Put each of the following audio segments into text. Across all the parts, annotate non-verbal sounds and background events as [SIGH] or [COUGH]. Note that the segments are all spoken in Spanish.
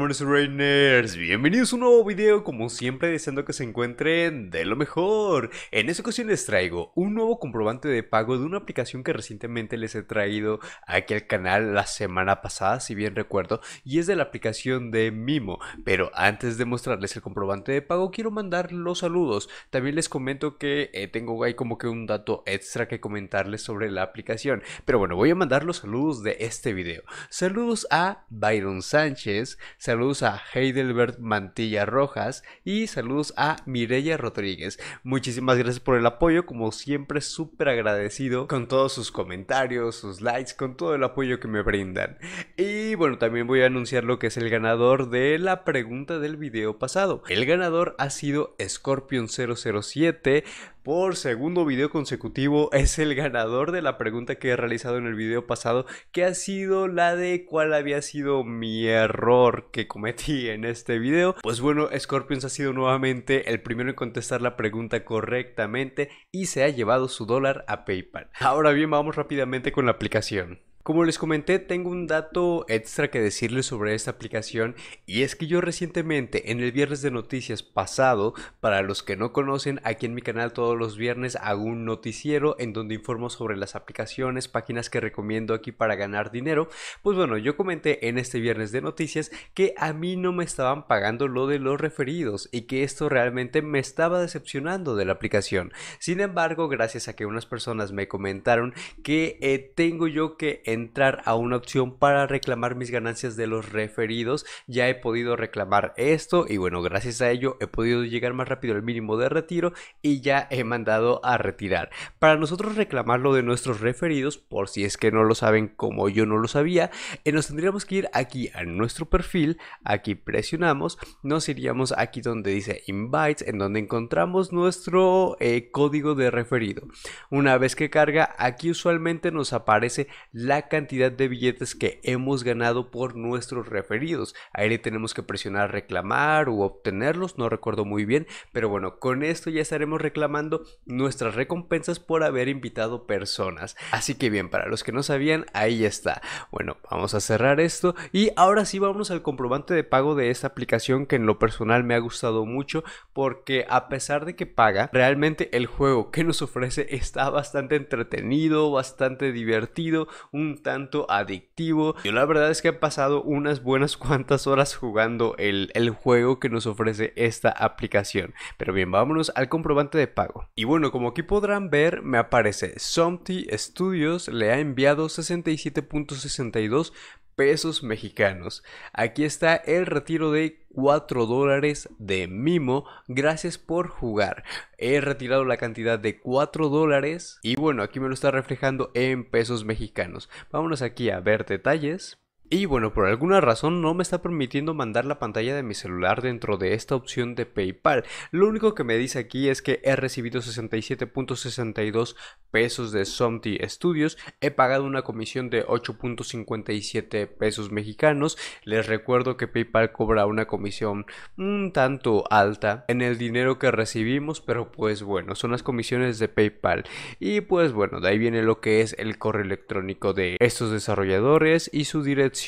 Rainers, bienvenidos a un nuevo video como siempre deseando que se encuentren de lo mejor. En esta ocasión les traigo un nuevo comprobante de pago de una aplicación que recientemente les he traído aquí al canal la semana pasada si bien recuerdo y es de la aplicación de Mimo. Pero antes de mostrarles el comprobante de pago quiero mandar los saludos. También les comento que eh, tengo ahí como que un dato extra que comentarles sobre la aplicación. Pero bueno voy a mandar los saludos de este video. Saludos a Byron Sánchez, Saludos a Heidelberg Mantilla Rojas y saludos a Mireya Rodríguez. Muchísimas gracias por el apoyo, como siempre súper agradecido con todos sus comentarios, sus likes, con todo el apoyo que me brindan. Y bueno, también voy a anunciar lo que es el ganador de la pregunta del video pasado. El ganador ha sido Scorpion 007 por segundo video consecutivo es el ganador de la pregunta que he realizado en el video pasado, que ha sido la de cuál había sido mi error que cometí en este video. Pues bueno, Scorpions ha sido nuevamente el primero en contestar la pregunta correctamente y se ha llevado su dólar a PayPal. Ahora bien, vamos rápidamente con la aplicación. Como les comenté, tengo un dato extra que decirles sobre esta aplicación y es que yo recientemente en el viernes de noticias pasado, para los que no conocen, aquí en mi canal todos los viernes hago un noticiero en donde informo sobre las aplicaciones, páginas que recomiendo aquí para ganar dinero. Pues bueno, yo comenté en este viernes de noticias que a mí no me estaban pagando lo de los referidos y que esto realmente me estaba decepcionando de la aplicación. Sin embargo, gracias a que unas personas me comentaron que eh, tengo yo que eh, entrar a una opción para reclamar mis ganancias de los referidos. Ya he podido reclamar esto y bueno, gracias a ello he podido llegar más rápido al mínimo de retiro y ya he mandado a retirar. Para nosotros reclamar lo de nuestros referidos, por si es que no lo saben como yo no lo sabía, eh, nos tendríamos que ir aquí a nuestro perfil, aquí presionamos, nos iríamos aquí donde dice invites, en donde encontramos nuestro eh, código de referido. Una vez que carga, aquí usualmente nos aparece la cantidad de billetes que hemos ganado por nuestros referidos. Ahí le tenemos que presionar reclamar o obtenerlos, no recuerdo muy bien, pero bueno, con esto ya estaremos reclamando nuestras recompensas por haber invitado personas. Así que bien, para los que no sabían, ahí está. Bueno, vamos a cerrar esto y ahora sí vamos al comprobante de pago de esta aplicación que en lo personal me ha gustado mucho porque a pesar de que paga, realmente el juego que nos ofrece está bastante entretenido, bastante divertido, un tanto adictivo. Yo la verdad es que he pasado unas buenas [LAUGHS] cuantas horas jugando el, el juego que nos ofrece esta aplicación. Pero bien, vámonos al comprobante de pago. Y bueno, como aquí podrán ver, me aparece Somty Studios le ha enviado 67.62 pesos mexicanos. Aquí está el retiro de 4 dólares de mimo. Gracias por jugar. He retirado la cantidad de 4 dólares y bueno, aquí me lo está reflejando en pesos mexicanos. Vámonos aquí a ver detalles. Y bueno, por alguna razón no me está permitiendo mandar la pantalla de mi celular dentro de esta opción de PayPal. Lo único que me dice aquí es que he recibido 67.62 pesos de Somty Studios, he pagado una comisión de 8.57 pesos mexicanos. Les recuerdo que PayPal cobra una comisión un tanto alta en el dinero que recibimos, pero pues bueno, son las comisiones de PayPal. Y pues bueno, de ahí viene lo que es el correo electrónico de estos desarrolladores y su dirección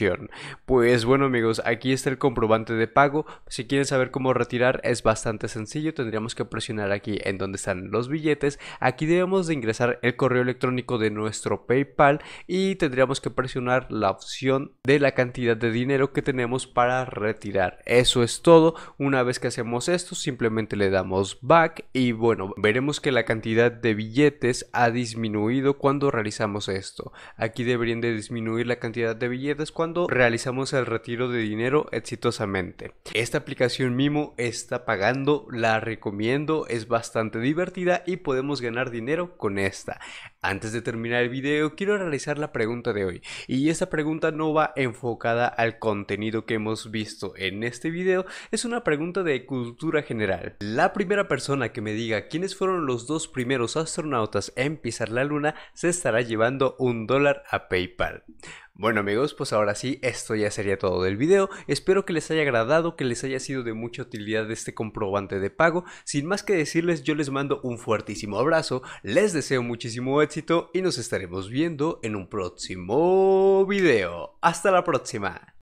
pues bueno amigos, aquí está el comprobante de pago. Si quieren saber cómo retirar es bastante sencillo. Tendríamos que presionar aquí en donde están los billetes. Aquí debemos de ingresar el correo electrónico de nuestro PayPal y tendríamos que presionar la opción de la cantidad de dinero que tenemos para retirar. Eso es todo. Una vez que hacemos esto simplemente le damos back y bueno, veremos que la cantidad de billetes ha disminuido cuando realizamos esto. Aquí deberían de disminuir la cantidad de billetes cuando realizamos el retiro de dinero exitosamente. Esta aplicación Mimo está pagando, la recomiendo, es bastante divertida y podemos ganar dinero con esta. Antes de terminar el video quiero realizar la pregunta de hoy y esta pregunta no va enfocada al contenido que hemos visto en este video, es una pregunta de cultura general. La primera persona que me diga quiénes fueron los dos primeros astronautas en pisar la luna se estará llevando un dólar a PayPal. Bueno amigos, pues ahora sí, esto ya sería todo del video. Espero que les haya agradado, que les haya sido de mucha utilidad este comprobante de pago. Sin más que decirles, yo les mando un fuertísimo abrazo, les deseo muchísimo éxito y nos estaremos viendo en un próximo video. Hasta la próxima.